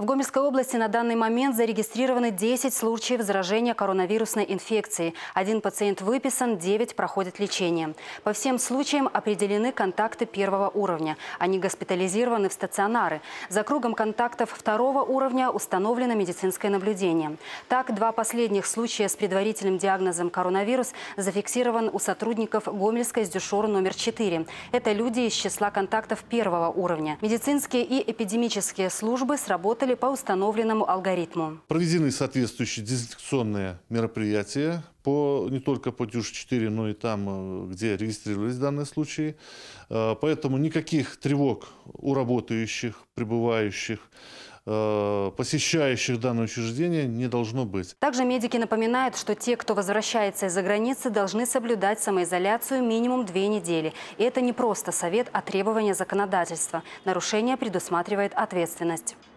В Гомельской области на данный момент зарегистрировано 10 случаев заражения коронавирусной инфекцией. Один пациент выписан, 9 проходят лечение. По всем случаям определены контакты первого уровня. Они госпитализированы в стационары. За кругом контактов второго уровня установлено медицинское наблюдение. Так, два последних случая с предварительным диагнозом коронавирус зафиксирован у сотрудников Гомельской сдюшор номер 4. Это люди из числа контактов первого уровня. Медицинские и эпидемические службы сработали работали по установленному алгоритму. Проведены соответствующие дезинфекционные мероприятия по, не только по ДЮШ-4, но и там, э, где регистрировались данные случаи. Э, поэтому никаких тревог у работающих, пребывающих, э, посещающих данное учреждение не должно быть. Также медики напоминают, что те, кто возвращается из-за границы, должны соблюдать самоизоляцию минимум две недели. И это не просто совет, а требование законодательства. Нарушение предусматривает ответственность.